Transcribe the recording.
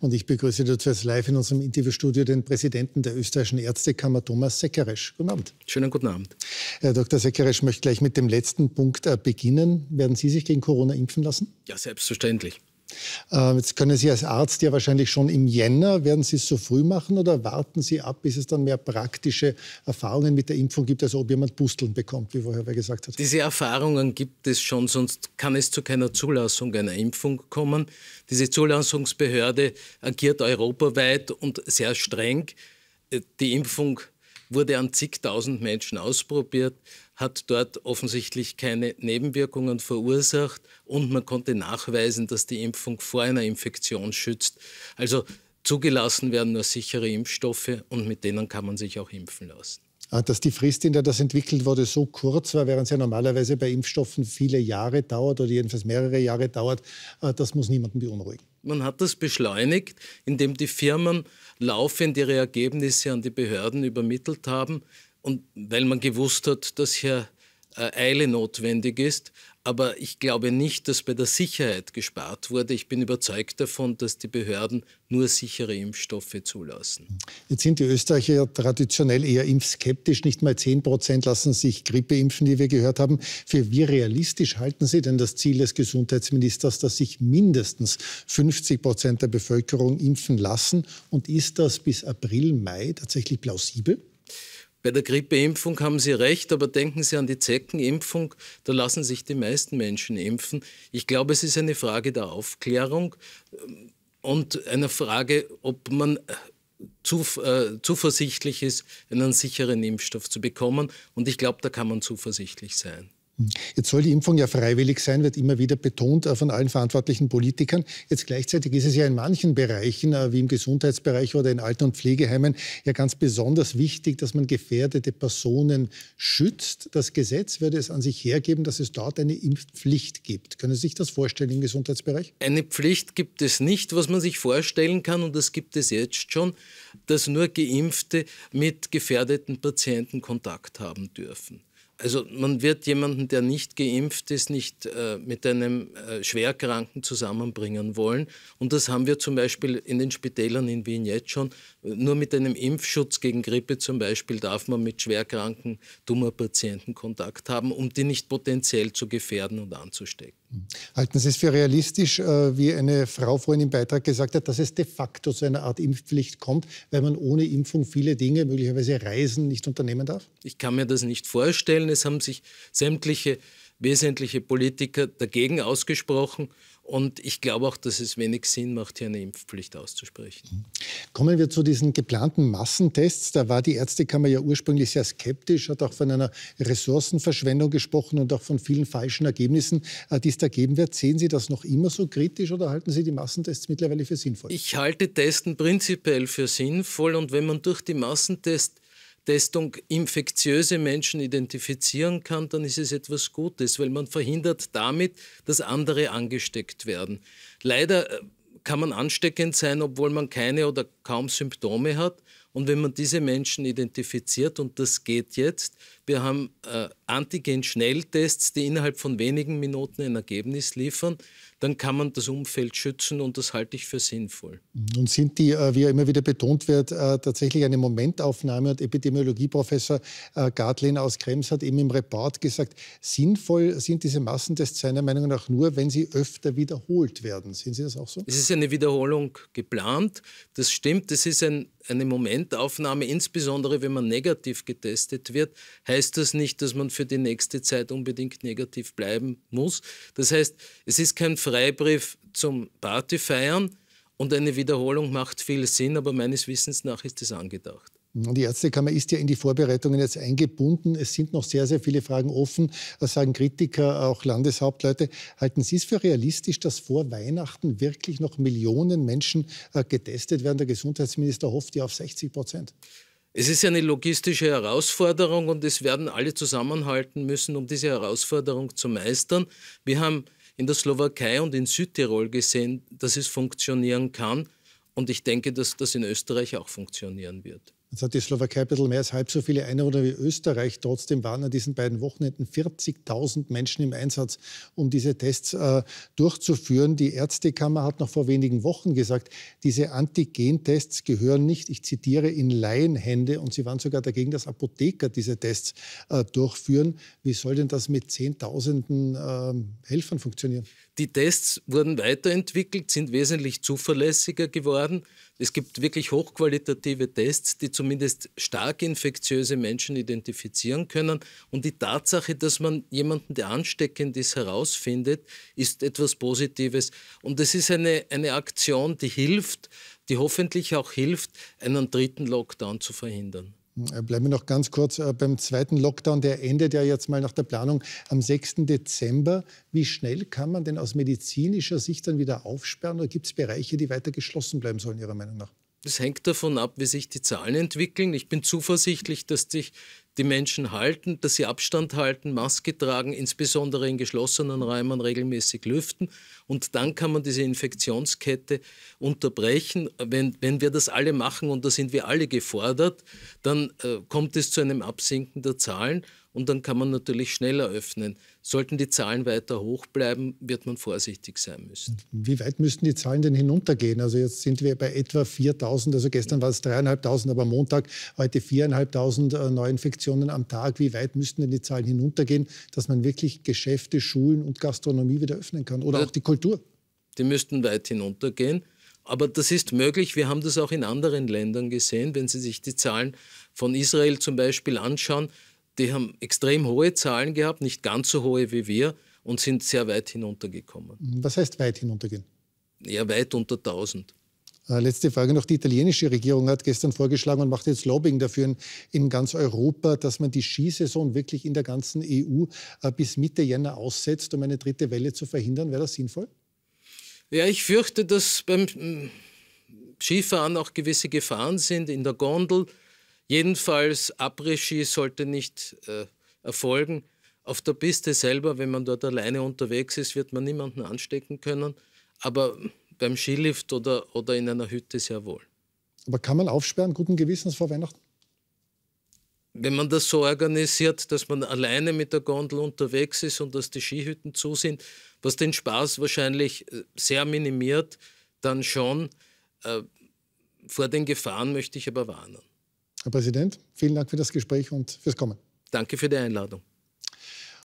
Und ich begrüße dazu jetzt live in unserem Interviewstudio den Präsidenten der österreichischen Ärztekammer, Thomas Seckeresch. Guten Abend. Schönen guten Abend. Herr Dr. Seckeresch möchte gleich mit dem letzten Punkt äh, beginnen. Werden Sie sich gegen Corona impfen lassen? Ja, selbstverständlich. Ähm, jetzt können Sie als Arzt ja wahrscheinlich schon im Jänner, werden Sie es so früh machen oder warten Sie ab, bis es dann mehr praktische Erfahrungen mit der Impfung gibt, also ob jemand Pusteln bekommt, wie vorher gesagt hat? Diese Erfahrungen gibt es schon, sonst kann es zu keiner Zulassung einer Impfung kommen. Diese Zulassungsbehörde agiert europaweit und sehr streng. Äh, die Impfung wurde an zigtausend Menschen ausprobiert, hat dort offensichtlich keine Nebenwirkungen verursacht und man konnte nachweisen, dass die Impfung vor einer Infektion schützt. Also zugelassen werden nur sichere Impfstoffe und mit denen kann man sich auch impfen lassen. Ah, dass die Frist, in der das entwickelt wurde, so kurz war, während es ja normalerweise bei Impfstoffen viele Jahre dauert oder jedenfalls mehrere Jahre dauert, ah, das muss niemanden beunruhigen. Man hat das beschleunigt, indem die Firmen laufend ihre Ergebnisse an die Behörden übermittelt haben und weil man gewusst hat, dass hier äh, Eile notwendig ist. Aber ich glaube nicht, dass bei der Sicherheit gespart wurde. Ich bin überzeugt davon, dass die Behörden nur sichere Impfstoffe zulassen. Jetzt sind die Österreicher ja traditionell eher impfskeptisch. Nicht mal 10 Prozent lassen sich Grippe impfen, die wir gehört haben. Für wie realistisch halten Sie denn das Ziel des Gesundheitsministers, dass sich mindestens 50 Prozent der Bevölkerung impfen lassen? Und ist das bis April, Mai tatsächlich plausibel? Bei der Grippeimpfung haben Sie recht, aber denken Sie an die Zeckenimpfung, da lassen sich die meisten Menschen impfen. Ich glaube, es ist eine Frage der Aufklärung und einer Frage, ob man zu, äh, zuversichtlich ist, einen sicheren Impfstoff zu bekommen. Und ich glaube, da kann man zuversichtlich sein. Jetzt soll die Impfung ja freiwillig sein, wird immer wieder betont äh, von allen verantwortlichen Politikern. Jetzt gleichzeitig ist es ja in manchen Bereichen, äh, wie im Gesundheitsbereich oder in Alten- und Pflegeheimen, ja ganz besonders wichtig, dass man gefährdete Personen schützt. Das Gesetz würde es an sich hergeben, dass es dort eine Impfpflicht gibt. Können Sie sich das vorstellen im Gesundheitsbereich? Eine Pflicht gibt es nicht, was man sich vorstellen kann, und das gibt es jetzt schon, dass nur Geimpfte mit gefährdeten Patienten Kontakt haben dürfen. Also man wird jemanden, der nicht geimpft ist, nicht äh, mit einem äh, Schwerkranken zusammenbringen wollen. Und das haben wir zum Beispiel in den Spitälern in Wien jetzt schon. Nur mit einem Impfschutz gegen Grippe zum Beispiel darf man mit schwerkranken, dummer Patienten Kontakt haben, um die nicht potenziell zu gefährden und anzustecken. Halten Sie es für realistisch, äh, wie eine Frau vorhin im Beitrag gesagt hat, dass es de facto zu einer Art Impfpflicht kommt, weil man ohne Impfung viele Dinge, möglicherweise Reisen, nicht unternehmen darf? Ich kann mir das nicht vorstellen. Es haben sich sämtliche wesentliche Politiker dagegen ausgesprochen und ich glaube auch, dass es wenig Sinn macht, hier eine Impfpflicht auszusprechen. Mhm. Kommen wir zu diesen geplanten Massentests. Da war die Ärztekammer ja ursprünglich sehr skeptisch, hat auch von einer Ressourcenverschwendung gesprochen und auch von vielen falschen Ergebnissen, äh, die es da geben wird. Sehen Sie das noch immer so kritisch oder halten Sie die Massentests mittlerweile für sinnvoll? Ich halte Testen prinzipiell für sinnvoll und wenn man durch die Massentests Testung infektiöse Menschen identifizieren kann, dann ist es etwas Gutes, weil man verhindert damit, dass andere angesteckt werden. Leider äh, kann man ansteckend sein, obwohl man keine oder kaum Symptome hat. Und wenn man diese Menschen identifiziert, und das geht jetzt, wir haben äh, Antigen-Schnelltests, die innerhalb von wenigen Minuten ein Ergebnis liefern dann kann man das Umfeld schützen und das halte ich für sinnvoll. Nun sind die, äh, wie ja immer wieder betont wird, äh, tatsächlich eine Momentaufnahme und Epidemiologieprofessor äh, Gartlin aus Krems hat eben im Report gesagt, sinnvoll sind diese Massentests seiner Meinung nach nur, wenn sie öfter wiederholt werden. Sehen Sie das auch so? Es ist eine Wiederholung geplant, das stimmt, das ist ein, eine Momentaufnahme, insbesondere wenn man negativ getestet wird, heißt das nicht, dass man für die nächste Zeit unbedingt negativ bleiben muss. Das heißt, es ist kein Ver Freibrief zum Partyfeiern und eine Wiederholung macht viel Sinn, aber meines Wissens nach ist es angedacht. Die Ärztekammer ist ja in die Vorbereitungen jetzt eingebunden. Es sind noch sehr, sehr viele Fragen offen, das sagen Kritiker, auch Landeshauptleute. Halten Sie es für realistisch, dass vor Weihnachten wirklich noch Millionen Menschen äh, getestet werden? Der Gesundheitsminister hofft ja auf 60 Prozent. Es ist eine logistische Herausforderung und es werden alle zusammenhalten müssen, um diese Herausforderung zu meistern. Wir haben in der Slowakei und in Südtirol gesehen, dass es funktionieren kann. Und ich denke, dass das in Österreich auch funktionieren wird. Jetzt hat die Slowakei ein bisschen mehr als halb so viele Einwohner wie Österreich. Trotzdem waren an diesen beiden Wochenenden 40.000 Menschen im Einsatz, um diese Tests äh, durchzuführen. Die Ärztekammer hat noch vor wenigen Wochen gesagt, diese Antigentests gehören nicht, ich zitiere, in Laienhände. Und sie waren sogar dagegen, dass Apotheker diese Tests äh, durchführen. Wie soll denn das mit Zehntausenden äh, Helfern funktionieren? Die Tests wurden weiterentwickelt, sind wesentlich zuverlässiger geworden. Es gibt wirklich hochqualitative Tests, die zumindest stark infektiöse Menschen identifizieren können. Und die Tatsache, dass man jemanden, der ansteckend ist, herausfindet, ist etwas Positives. Und es ist eine, eine Aktion, die hilft, die hoffentlich auch hilft, einen dritten Lockdown zu verhindern. Äh, bleiben wir noch ganz kurz äh, beim zweiten Lockdown. Der endet ja jetzt mal nach der Planung am 6. Dezember. Wie schnell kann man denn aus medizinischer Sicht dann wieder aufsperren? Oder gibt es Bereiche, die weiter geschlossen bleiben sollen, Ihrer Meinung nach? Das hängt davon ab, wie sich die Zahlen entwickeln. Ich bin zuversichtlich, dass sich die Menschen halten, dass sie Abstand halten, Maske tragen, insbesondere in geschlossenen Räumen regelmäßig lüften. Und dann kann man diese Infektionskette unterbrechen. Wenn, wenn wir das alle machen, und da sind wir alle gefordert, dann äh, kommt es zu einem Absinken der Zahlen und dann kann man natürlich schneller öffnen. Sollten die Zahlen weiter hoch bleiben, wird man vorsichtig sein müssen. Wie weit müssten die Zahlen denn hinuntergehen? Also jetzt sind wir bei etwa 4.000, also gestern war es 3.500, aber Montag heute 4.500 äh, Neuinfektionen am Tag. Wie weit müssten denn die Zahlen hinuntergehen, dass man wirklich Geschäfte, Schulen und Gastronomie wieder öffnen kann oder ja, auch die Kultur? Die müssten weit hinuntergehen. Aber das ist möglich. Wir haben das auch in anderen Ländern gesehen. Wenn Sie sich die Zahlen von Israel zum Beispiel anschauen, die haben extrem hohe Zahlen gehabt, nicht ganz so hohe wie wir und sind sehr weit hinuntergekommen. Was heißt weit hinuntergehen? Ja, weit unter 1000. Äh, letzte Frage noch. Die italienische Regierung hat gestern vorgeschlagen und macht jetzt Lobbying dafür in, ganz Europa, dass man die Skisaison wirklich in der ganzen EU äh, bis Mitte Jänner aussetzt, um eine dritte Welle zu verhindern. Wäre das sinnvoll? Ja, ich fürchte, dass beim hm, Skifahren auch gewisse Gefahren sind in der Gondel. Jedenfalls, Après-Ski sollte nicht äh, erfolgen. Auf der Piste selber, wenn man dort alleine unterwegs ist, wird man niemanden anstecken können. Aber beim Skilift oder, oder in einer Hütte sehr wohl. Aber kann man aufsperren, guten Gewissens vor Weihnachten? Wenn man das so organisiert, dass man alleine mit der Gondel unterwegs ist und dass die Skihütten zu sind, was den Spaß wahrscheinlich äh, sehr minimiert, dann schon. Äh, vor den Gefahren möchte ich aber warnen. Herr Präsident, vielen Dank für das Gespräch und fürs Kommen. Danke für die Einladung.